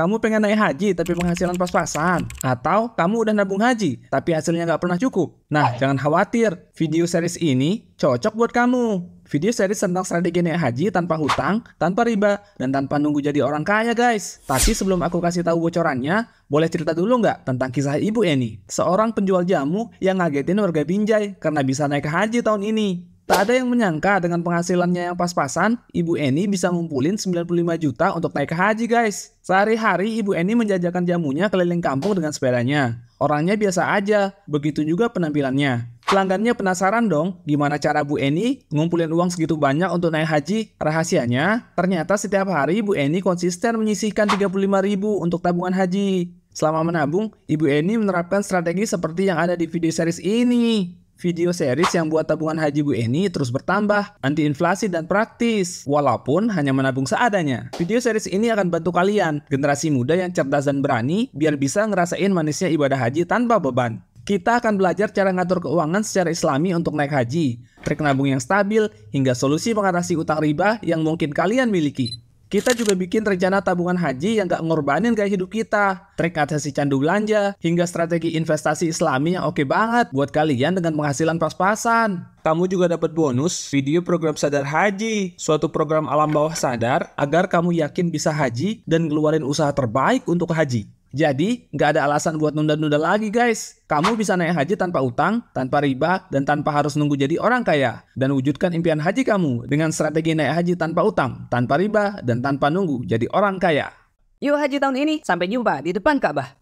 kamu pengen naik haji tapi penghasilan pas-pasan? Atau kamu udah nabung haji tapi hasilnya nggak pernah cukup? Nah, jangan khawatir, video series ini cocok buat kamu. Video series tentang strategi naik haji tanpa hutang, tanpa riba, dan tanpa nunggu jadi orang kaya guys. Tapi sebelum aku kasih tahu bocorannya, boleh cerita dulu nggak tentang kisah ibu Eni? Seorang penjual jamu yang ngagetin warga Binjai karena bisa naik haji tahun ini. Tak ada yang menyangka dengan penghasilannya yang pas-pasan, Ibu Eni bisa ngumpulin 95 juta untuk naik haji guys. Sehari-hari Ibu Eni menjajakan jamunya keliling kampung dengan sepedanya. Orangnya biasa aja, begitu juga penampilannya. Pelanggannya penasaran dong, gimana cara Bu Eni ngumpulin uang segitu banyak untuk naik haji? Rahasianya, ternyata setiap hari Bu Eni konsisten menyisihkan 35 ribu untuk tabungan haji. Selama menabung, Ibu Eni menerapkan strategi seperti yang ada di video series ini video series yang buat tabungan haji Bu Eni terus bertambah, anti inflasi dan praktis, walaupun hanya menabung seadanya. Video series ini akan bantu kalian, generasi muda yang cerdas dan berani, biar bisa ngerasain manisnya ibadah haji tanpa beban. Kita akan belajar cara ngatur keuangan secara islami untuk naik haji, trik nabung yang stabil, hingga solusi mengatasi utang riba yang mungkin kalian miliki. Kita juga bikin rencana tabungan haji yang gak ngorbanin gaya hidup kita, trik adhesi candu belanja, hingga strategi investasi islami yang oke banget buat kalian dengan penghasilan pas-pasan. Kamu juga dapat bonus video program sadar haji, suatu program alam bawah sadar agar kamu yakin bisa haji dan ngeluarin usaha terbaik untuk haji. Jadi, nggak ada alasan buat nunda-nunda lagi guys. Kamu bisa naik haji tanpa utang, tanpa riba, dan tanpa harus nunggu jadi orang kaya. Dan wujudkan impian haji kamu dengan strategi naik haji tanpa utang, tanpa riba, dan tanpa nunggu jadi orang kaya. Yuk haji tahun ini, sampai jumpa di depan Ka'bah.